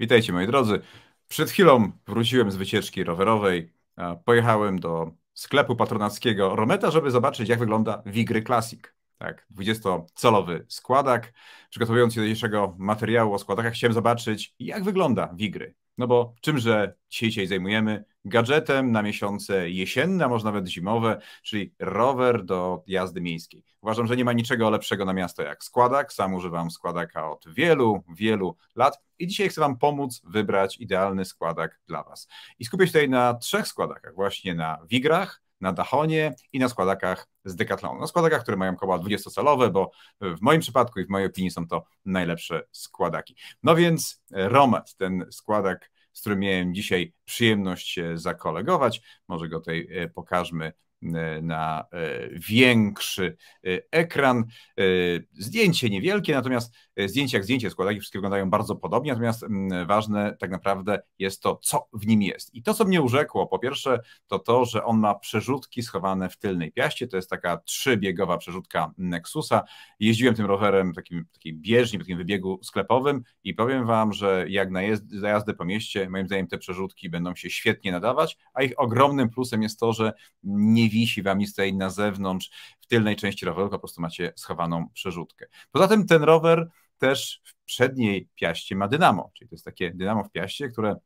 Witajcie moi drodzy. Przed chwilą wróciłem z wycieczki rowerowej. Pojechałem do sklepu patronackiego Rometa, żeby zobaczyć, jak wygląda Wigry Classic. Tak, 20-calowy składak. Przygotowując się do dzisiejszego materiału o składakach, chciałem zobaczyć, jak wygląda Wigry. No bo czymże dzisiaj się zajmujemy? gadżetem na miesiące jesienne, a może nawet zimowe, czyli rower do jazdy miejskiej. Uważam, że nie ma niczego lepszego na miasto jak składak. Sam używam składaka od wielu, wielu lat i dzisiaj chcę Wam pomóc wybrać idealny składak dla Was. I skupię się tutaj na trzech składakach, właśnie na wigrach, na Dachonie i na składakach z Decathlonu. Na składakach, które mają koła 20-calowe, bo w moim przypadku i w mojej opinii są to najlepsze składaki. No więc Romet, ten składak z którym miałem dzisiaj przyjemność się e, zakolegować. Może go tutaj e, pokażmy E, na e, większy e, ekran. Zdjęcie niewielkie, natomiast zdjęcie jak zdjęcie, składaki wszystkie wyglądają bardzo podobnie, natomiast ważne tak naprawdę jest to, co w nim jest. I to, co mnie urzekło, po pierwsze, to to, że on ma przerzutki schowane w tylnej piaście, to jest taka trzybiegowa przerzutka Nexusa. Jeździłem tym rowerem, takim, takim bieżni, takim wybiegu sklepowym i powiem Wam, że jak na jezd- po mieście, moim zdaniem te przerzutki będą się świetnie nadawać, a ich ogromnym plusem jest to, że nie wisi wam nic tutaj na zewnątrz, w tylnej części roweru, po prostu macie schowaną przerzutkę. Poza tym ten rower też w przedniej piaście ma dynamo, czyli to jest takie dynamo w piaście, które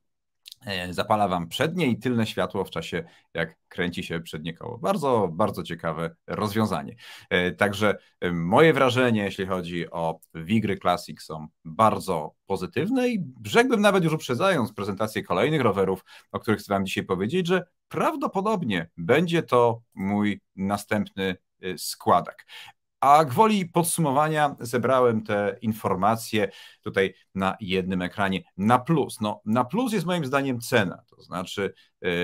E, zapala wam przednie i tylne światło w czasie, jak kręci się przednie koło. Bardzo, bardzo ciekawe rozwiązanie. E, także e, moje wrażenie, jeśli chodzi o Wigry Classic, są bardzo pozytywne i rzekłbym nawet już uprzedzając prezentację kolejnych rowerów, o których chcę wam dzisiaj powiedzieć, że prawdopodobnie będzie to mój następny składak. A gwoli podsumowania zebrałem te informacje tutaj na jednym ekranie na plus. No, na plus jest moim zdaniem cena, to znaczy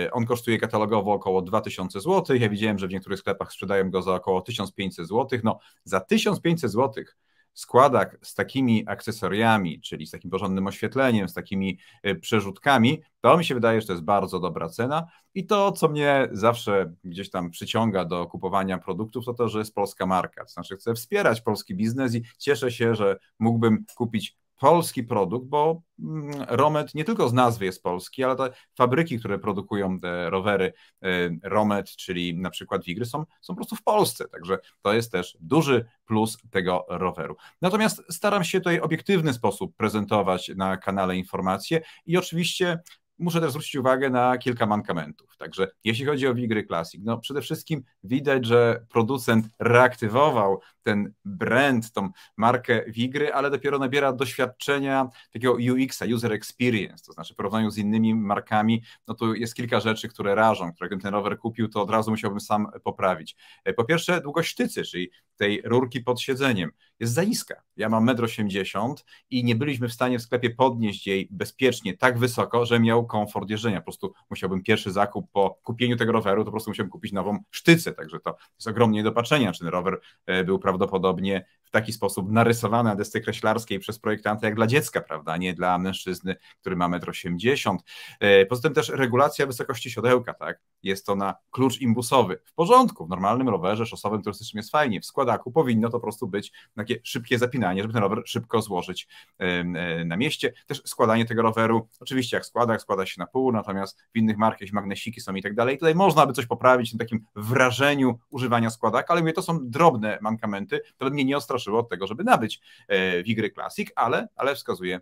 y, on kosztuje katalogowo około 2000 zł. Ja widziałem, że w niektórych sklepach sprzedają go za około 1500 zł. No, za 1500 złotych składak z takimi akcesoriami, czyli z takim porządnym oświetleniem, z takimi e, przerzutkami, to mi się wydaje, że to jest bardzo dobra cena. I to, co mnie zawsze gdzieś tam przyciąga do kupowania produktów, to to, że jest polska marka. To znaczy, chcę wspierać polski biznes i cieszę się, że mógłbym kupić polski produkt, bo mm, Romet nie tylko z nazwy jest polski, ale te fabryki, które produkują te rowery y, Romet, czyli na przykład Wigry, są, są po prostu w Polsce. Także to jest też duży plus tego roweru. Natomiast staram się tutaj obiektywny sposób prezentować na kanale informacje i oczywiście muszę też zwrócić uwagę na kilka mankamentów. Także jeśli chodzi o Wigry Classic, no przede wszystkim widać, że producent reaktywował ten brand, tą markę Wigry, ale dopiero nabiera doświadczenia takiego UX-a, User Experience, to znaczy w porównaniu z innymi markami, no tu jest kilka rzeczy, które rażą, które gdybym ten rower kupił, to od razu musiałbym sam poprawić. Po pierwsze długość sztycy, czyli tej rurki pod siedzeniem jest za niska. Ja mam 1,80 m i nie byliśmy w stanie w sklepie podnieść jej bezpiecznie tak wysoko, że miał komfort jeżdżenia. Po prostu musiałbym pierwszy zakup po kupieniu tego roweru, to po prostu musiałbym kupić nową sztycę. Także to jest ogromnie do patrzenia, czy ten rower e, był prawdopodobnie w taki sposób narysowany na desce kreślarskiej przez projektanta jak dla dziecka, prawda, nie dla mężczyzny, który ma 1,80 m. E, poza tym też regulacja wysokości siodełka, tak, jest to na klucz imbusowy. W porządku, w normalnym rowerze szosowym turystycznym jest fajnie, w skład powinno to po prostu być takie szybkie zapinanie, żeby ten rower szybko złożyć e, na mieście. Też składanie tego roweru, oczywiście jak składa, jak składa się na pół, natomiast w innych markach jakieś magnesiki są i tak dalej. Tutaj można by coś poprawić na takim wrażeniu używania składak, ale mówię, to są drobne mankamenty, które mnie nie odstraszyło od tego, żeby nabyć e, Wigry Classic, ale, ale wskazuje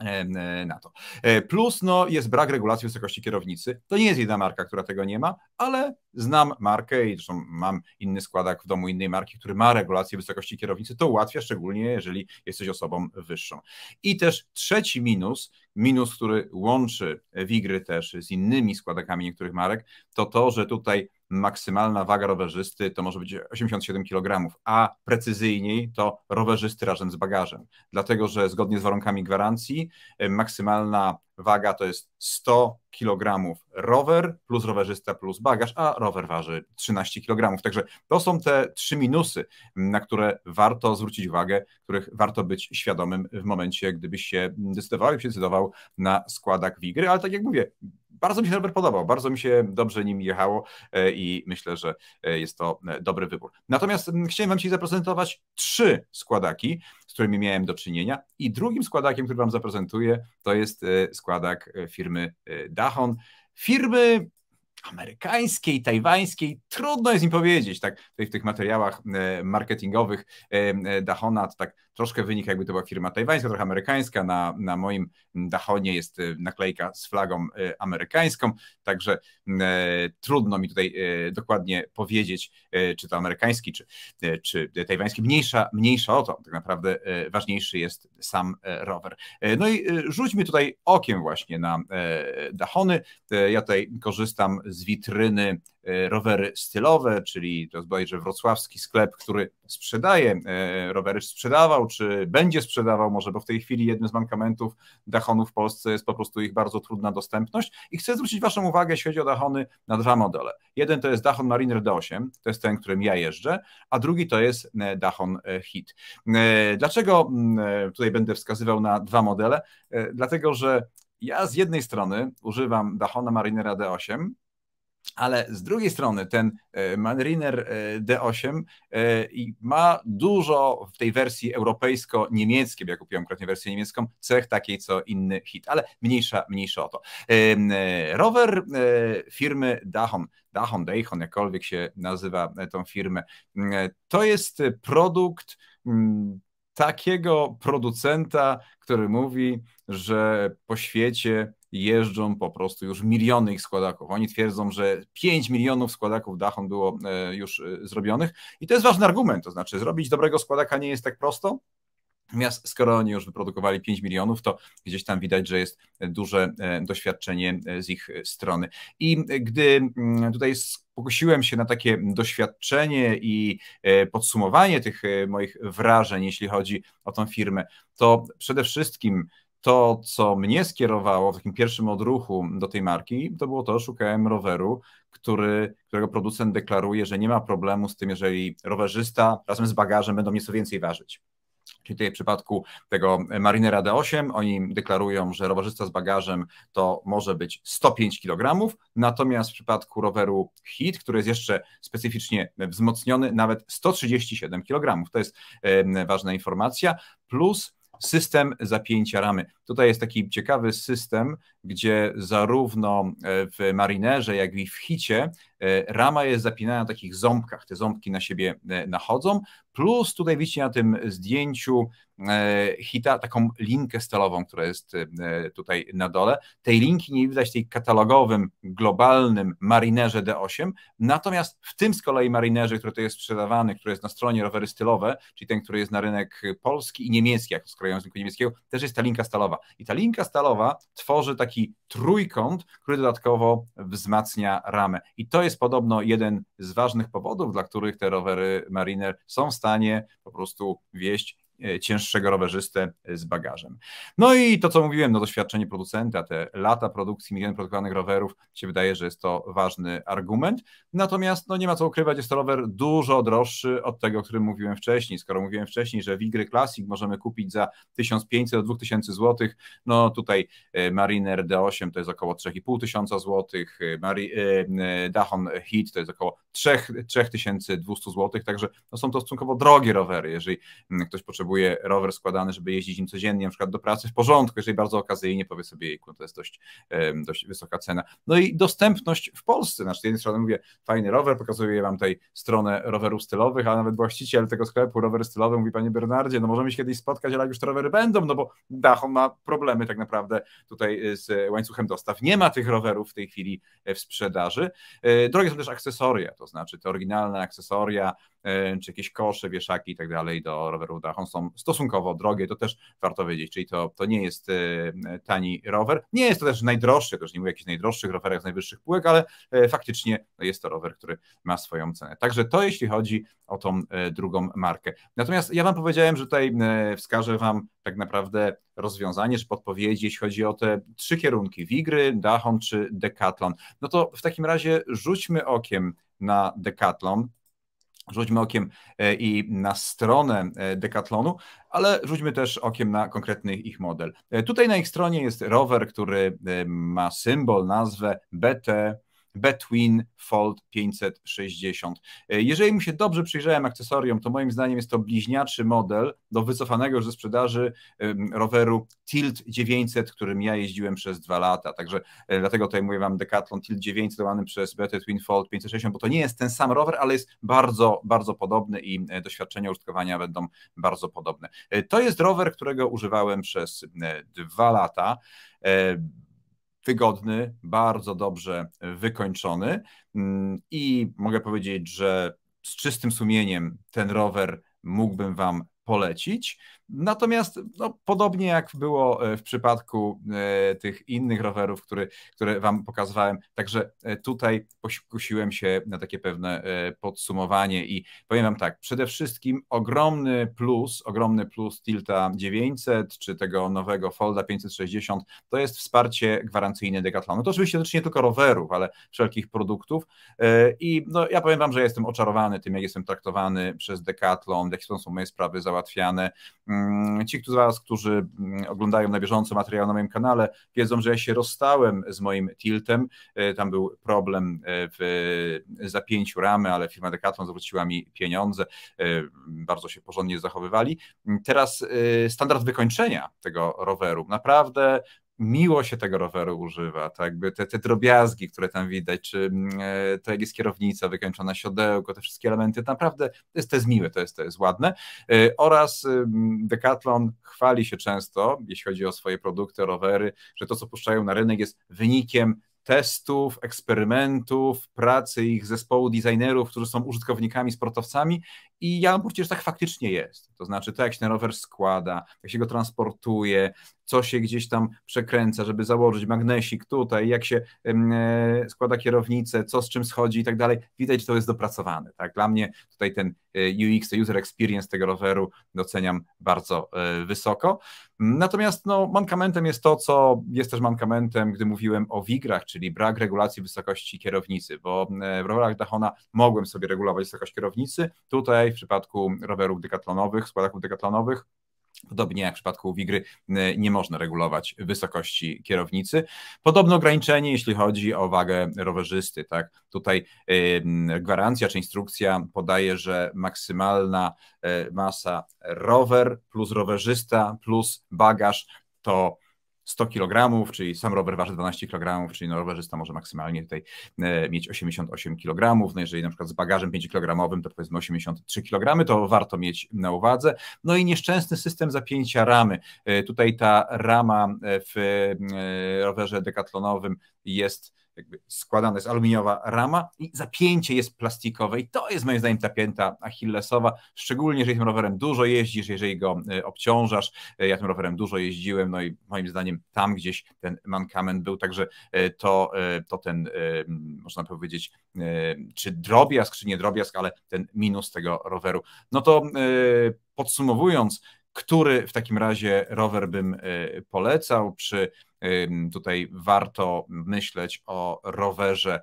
E, na to. E, plus no, jest brak regulacji wysokości kierownicy. To nie jest jedna marka, która tego nie ma, ale znam markę i zresztą mam inny składak w domu innej marki, który ma regulację wysokości kierownicy. To ułatwia, szczególnie jeżeli jesteś osobą wyższą. I też trzeci minus, minus, który łączy Wigry też z innymi składakami niektórych marek, to to, że tutaj maksymalna waga rowerzysty to może być 87 kg, a precyzyjniej to rowerzysty razem z bagażem. Dlatego, że zgodnie z warunkami gwarancji y, maksymalna waga to jest 100 kg rower plus rowerzysta plus bagaż, a rower waży 13 kg. Także to są te trzy minusy, na które warto zwrócić uwagę, których warto być świadomym w momencie, gdybyś się decydował i się decydował na składak wigry, ale tak jak mówię, bardzo mi się Herbert podobał, bardzo mi się dobrze nim jechało e, i myślę, że e, jest to e, dobry wybór. Natomiast mm, chciałem Wam dzisiaj zaprezentować trzy składaki, z którymi miałem do czynienia i drugim składakiem, który Wam zaprezentuję, to jest składak firmy Dachon. Firmy amerykańskiej, tajwańskiej, trudno jest im powiedzieć, tak, tutaj w tych materiałach marketingowych Dachona, tak troszkę wynik, jakby to była firma tajwańska, trochę amerykańska. Na, na moim dachonie jest y, naklejka z flagą y, amerykańską, także y, trudno mi tutaj dokładnie powiedzieć, czy to amerykański, czy, czy tajwański. Mniejsza, mniejsza o to, tak naprawdę ważniejszy jest sam rower. No i rzućmy tutaj okiem właśnie na dachony. Ja tutaj korzystam z witryny E, rowery stylowe, czyli to jest bodajże wrocławski sklep, który sprzedaje e, rowery, czy sprzedawał, czy będzie sprzedawał może, bo w tej chwili jednym z mankamentów dachonów w Polsce jest po prostu ich bardzo trudna dostępność i chcę zwrócić Waszą uwagę, jeśli chodzi o dachony, na dwa modele. Jeden to jest dachon Mariner D8, to jest ten, którym ja jeżdżę, a drugi to jest e, dachon HIT. Dlaczego mm, tutaj będę wskazywał na dwa modele? Dlatego, że ja z jednej strony używam Dachona Marinera D8, ale z drugiej strony ten e, Mariner e, D8 e, ma dużo w tej wersji europejsko-niemieckiej, bo ja kupiłem konkretnie wersję niemiecką, cech takiej co inny hit, ale mniejsza, mniejsza o to. Rower firmy Dachon, Dachon, Dachon, jakkolwiek się nazywa tą firmę, to jest produkt takiego producenta, który mówi, że po świecie jeżdżą po prostu już miliony ich składaków. Oni twierdzą, że 5 milionów składaków Dachon było e, już e, zrobionych i to jest ważny argument, to znaczy zrobić dobrego składaka nie jest tak prosto, Natomiast skoro oni już wyprodukowali 5 milionów, to gdzieś tam widać, że jest duże e, doświadczenie z ich strony. I gdy mm, tutaj pokusiłem się na takie doświadczenie i podsumowanie tych moich wrażeń, jeśli chodzi o tą firmę, to przede wszystkim to, co mnie skierowało w takim pierwszym odruchu do tej marki, to było to, że szukałem roweru, który, którego producent deklaruje, że nie ma problemu z tym, jeżeli rowerzysta razem z bagażem będą nieco więcej ważyć. Czyli tutaj w przypadku tego Marinera D8 oni deklarują, że rowerzysta z bagażem to może być 105 kg, natomiast w przypadku roweru HIT, który jest jeszcze specyficznie wzmocniony, nawet 137 kg. To jest ważna informacja. Plus system zapięcia ramy. Tutaj jest taki ciekawy system, gdzie zarówno e, w Marinerze, jak i w Hicie e, rama jest zapinana na takich ząbkach. Te ząbki na siebie e, nachodzą, plus tutaj widzicie na tym zdjęciu Hita taką linkę stalową, która jest tutaj na dole. Tej linki nie widać w tej katalogowym, globalnym Marinerze D8, natomiast w tym z kolei Marinerze, który tutaj jest sprzedawany, który jest na stronie rowery stylowe, czyli ten, który jest na rynek polski i niemiecki, jak z krajowym rynku niemieckiego, też jest ta linka stalowa. I ta linka stalowa tworzy taki taki trójkąt, który dodatkowo wzmacnia ramę. I to jest podobno jeden z ważnych powodów, dla których te rowery Mariner są w stanie po prostu wieść E, cięższego rowerzystę z bagażem. No i to, co mówiłem, no doświadczenie producenta, te lata produkcji, miliony produkowanych rowerów, się wydaje, że jest to ważny argument. Natomiast no nie ma co ukrywać, jest to rower dużo droższy od tego, o którym mówiłem wcześniej. Skoro mówiłem wcześniej, że Wigry Classic możemy kupić za 1500 do 2000 zł, no tutaj e, Mariner D8 to jest około 3500 zł, e, Mari Dachon Heat to jest około 3, 3200 zł, także no są to stosunkowo drogie rowery, jeżeli mm, ktoś potrzebuje potrzebuje rower składany, żeby jeździć nim codziennie, na przykład do pracy, w porządku, jeżeli bardzo okazyjnie, powie sobie, jejku, to jest dość, dość wysoka cena. No i dostępność w Polsce, znaczy z jednej strony mówię, fajny rower, pokazuję wam tutaj stronę rowerów stylowych, a nawet właściciel tego sklepu rower stylowy mówi, panie Bernardzie, no możemy się kiedyś spotkać, ale już te rowery będą, no bo Dachon ma problemy tak naprawdę tutaj e, z łańcuchem dostaw. Nie ma tych rowerów w tej chwili e, w sprzedaży. E, drogie są też akcesoria, to znaczy te oryginalne akcesoria, E, czy jakieś kosze, wieszaki i tak dalej do roweru dachą tak, są stosunkowo drogie, to też warto wiedzieć, czyli to, to nie jest e, tani rower, nie jest to też najdroższy, też nie mówię o jakichś najdroższych rowerach z najwyższych półek, ale e, faktycznie jest to rower, który ma swoją cenę. Także to jeśli chodzi o tą drugą markę. Natomiast ja Wam powiedziałem, że tutaj wskażę Wam tak naprawdę rozwiązanie czy podpowiedzi, jeśli chodzi o te trzy kierunki, Wigry, Dachon czy Decathlon. No to w takim razie rzućmy okiem na Decathlon, Rzućmy okiem e, i na stronę e, Decathlonu, ale rzućmy też okiem na konkretny ich model. E, tutaj na ich stronie jest rower, który ma symbol, nazwę BT Between Fold 560. E, jeżeli mu się dobrze przyjrzałem akcesorium, to moim zdaniem jest to bliźniaczy model do wycofanego już ze sprzedaży roweru Tilt 900, którym ja jeździłem przez dwa lata. Także e, dlatego tutaj mówię Wam Decathlon Tilt 900 dawany przez Between Fold 560, bo to nie jest ten sam rower, ale jest bardzo, bardzo podobny i e, doświadczenia użytkowania będą bardzo podobne. To jest rower, którego używałem przez dwa lata wygodny, bardzo dobrze wykończony mm, i mogę powiedzieć, że z czystym sumieniem ten rower mógłbym Wam polecić. Natomiast no, podobnie jak było e, w przypadku e, tych innych rowerów, które, które Wam pokazywałem, także e, tutaj pokusiłem się na takie pewne podsumowanie i powiem Wam tak, przede wszystkim ogromny plus, ogromny plus Tilta 900 czy tego nowego Folda 560 to jest wsparcie gwarancyjne Decathlonu. To oczywiście dotyczy nie tylko rowerów, ale wszelkich produktów i no, ja powiem Wam, że jestem oczarowany tym, jak jestem traktowany przez Decathlon, jakie są moje sprawy za załatwiane. Mm, ci z Was, którzy mm, oglądają na bieżąco materiał na moim kanale, wiedzą, że ja się rozstałem z moim tiltem. E, tam był problem e, w zapięciu ramy, ale firma Decathlon zwróciła mi pieniądze. E, bardzo się porządnie zachowywali. Mm, teraz standard wykończenia tego roweru. Naprawdę miło się tego roweru używa, tak? Te, te drobiazgi, które tam widać, czy mm, e, to jak jest kierownica wykończona siodełko, te wszystkie elementy, naprawdę to jest, to jest miłe, to jest, to jest ładne. E, oraz Decathlon chwali się często, jeśli chodzi o swoje produkty, rowery, że to, co puszczają na rynek jest wynikiem testów, eksperymentów, pracy ich zespołu designerów, którzy są użytkownikami, sportowcami i ja mam poczucie, że tak faktycznie jest. To znaczy to, jak się ten rower składa, jak się go transportuje, co się gdzieś tam przekręca, żeby założyć magnesik tutaj, jak się e, składa kierownicę, co z czym schodzi i tak dalej. Widać, że to jest dopracowane. Tak? Dla mnie tutaj ten e, UX, user experience tego roweru doceniam bardzo e, wysoko. Natomiast no, mankamentem jest to, co jest też mankamentem, gdy mówiłem o wigrach, czyli brak regulacji wysokości kierownicy, bo w rowerach Dachona mogłem sobie regulować wysokość kierownicy. Tutaj w przypadku rowerów dekatlonowych, składaków dekatlonowych, Podobnie jak w przypadku Wigry y, nie można regulować wysokości kierownicy. Podobne ograniczenie, jeśli chodzi o wagę rowerzysty. Tak? Tutaj y, gwarancja czy instrukcja podaje, że maksymalna y, masa rower plus rowerzysta plus bagaż to 100 kg, czyli sam rower waży 12 kg, czyli no rowerzysta może maksymalnie tutaj e, mieć 88 kg. No jeżeli na przykład z bagażem 5 kg, to powiedzmy 83 kg, to warto mieć na uwadze. No i nieszczęsny system zapięcia ramy. E, tutaj ta rama e, w rowerze dekatlonowym jest składana jest aluminiowa rama i zapięcie jest plastikowe i to jest moim zdaniem ta pięta achillesowa, szczególnie jeżeli tym rowerem dużo jeździsz, jeżeli go y, obciążasz. Y, ja tym rowerem dużo jeździłem, no i moim zdaniem tam gdzieś ten mankament był, także y, to, to ten, można powiedzieć, czy drobiazg, czy nie drobiazg, ale ten minus tego roweru. No to podsumowując, który w takim razie rower bym polecał przy Tutaj warto myśleć o rowerze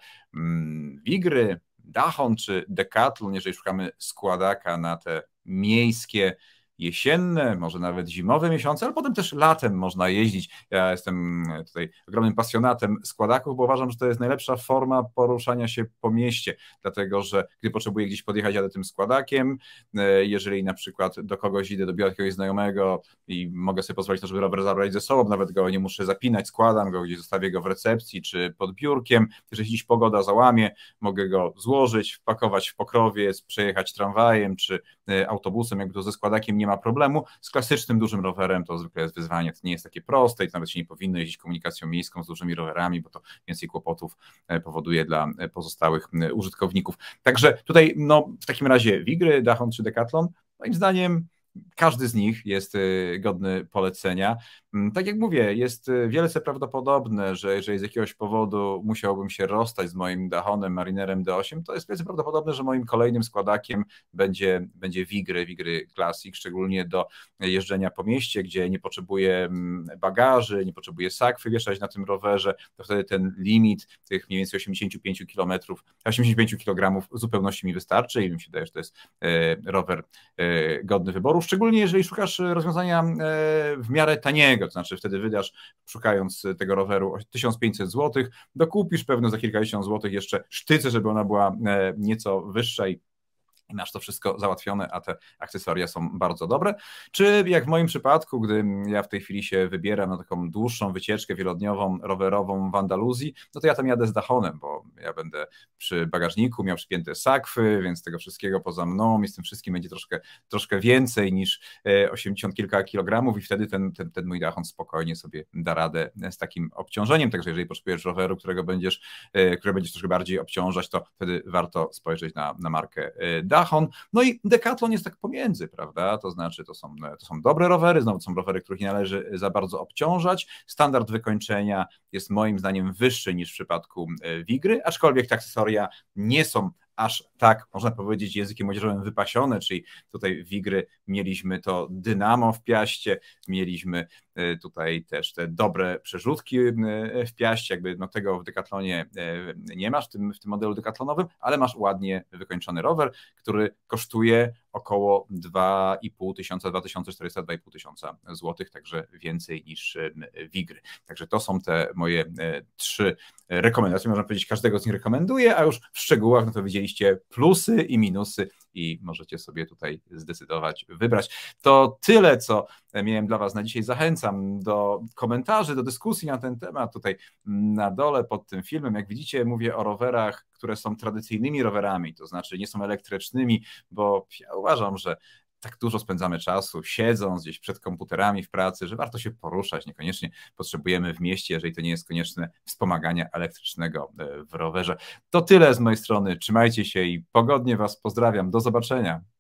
Wigry, Dachon czy Decathlon, jeżeli szukamy składaka na te miejskie jesienne, może nawet zimowe miesiące, ale potem też latem można jeździć. Ja jestem e, tutaj ogromnym pasjonatem składaków, bo uważam, że to jest najlepsza forma poruszania się po mieście, dlatego że gdy potrzebuję gdzieś podjechać, jadę tym składakiem. E, jeżeli na przykład do kogoś idę, do biura jakiegoś znajomego i mogę sobie pozwolić to, żeby rower zabrać ze sobą, nawet go nie muszę zapinać, składam go gdzieś, zostawię go w recepcji czy pod biurkiem. Jeżeli dziś pogoda załamie, mogę go złożyć, wpakować w pokrowiec, przejechać tramwajem czy e, autobusem, jakby to ze składakiem nie nie ma problemu. Z klasycznym dużym rowerem to zwykle jest wyzwanie, to nie jest takie proste i nawet się nie powinno jeździć komunikacją miejską z dużymi rowerami, bo to więcej kłopotów e, powoduje dla e, pozostałych użytkowników. Także tutaj no, w takim razie Wigry, Dachon czy Decathlon, moim zdaniem każdy z nich jest e, godny polecenia. Mm, tak jak mówię, jest y, wielce prawdopodobne, że jeżeli z jakiegoś powodu musiałbym się rozstać z moim Dahonem Marinerem D8, to jest wielce prawdopodobne, że moim kolejnym składakiem będzie, będzie Wigry, Wigry Classic, szczególnie do jeżdżenia po mieście, gdzie nie potrzebuję mm, bagaży, nie potrzebuję sakwy wieszać na tym rowerze, to wtedy ten limit tych mniej więcej 85 km, 85 kg w zupełności mi wystarczy i mi się wydaje, że to jest e, rower e, godny wyboru, szczególnie jeżeli szukasz e, rozwiązania w miarę taniego, to znaczy wtedy wydasz, szukając tego roweru 1500 zł, dokupisz pewno za kilkadziesiąt złotych jeszcze sztycę, żeby ona była e, nieco wyższa i i masz to wszystko załatwione, a te akcesoria są bardzo dobre. Czy jak w moim przypadku, gdy ja w tej chwili się wybieram na taką dłuższą wycieczkę wielodniową, rowerową w Andaluzji, no to ja tam jadę z dachonem, bo ja będę przy bagażniku miał przypięte sakwy, więc tego wszystkiego poza mną i z tym wszystkim będzie troszkę, troszkę więcej niż 80 e, kilka kilogramów i wtedy ten, ten, ten mój dachon spokojnie sobie da radę z takim obciążeniem, także jeżeli potrzebujesz roweru, którego będziesz, e, które będziesz troszkę bardziej obciążać, to wtedy warto spojrzeć na, na markę Dachon. E, no i Decathlon jest tak pomiędzy, prawda? To znaczy, to są, to są dobre rowery, znowu to są rowery, których nie należy za bardzo obciążać. Standard wykończenia jest moim zdaniem wyższy niż w przypadku e, Wigry, aczkolwiek te akcesoria nie są aż tak, można powiedzieć, językiem młodzieżowym wypasione, czyli tutaj Wigry mieliśmy to dynamo w piaście, mieliśmy Y, tutaj też te dobre przerzutki y, w piaście, jakby no tego w Decathlonie y, nie masz w tym, w tym modelu Decathlonowym, ale masz ładnie wykończony rower, który kosztuje około 2,5 tysiąca, 2400, 2,5 tysiąca złotych, także więcej niż Wigry. Także to są te moje trzy rekomendacje. Można powiedzieć, każdego z nich rekomenduję, a już w szczegółach no to widzieliście plusy i minusy i możecie sobie tutaj zdecydować, wybrać. To tyle, co miałem dla Was na dzisiaj. Zachęcam do komentarzy, do dyskusji na ten temat tutaj na dole pod tym filmem. Jak widzicie, mówię o rowerach, które są tradycyjnymi rowerami, to znaczy nie są elektrycznymi, bo ja uważam, że tak dużo spędzamy czasu siedząc gdzieś przed komputerami w pracy, że warto się poruszać. Niekoniecznie potrzebujemy w mieście, jeżeli to nie jest konieczne, wspomagania elektrycznego e, w rowerze. To tyle z mojej strony. Trzymajcie się i pogodnie Was pozdrawiam. Do zobaczenia.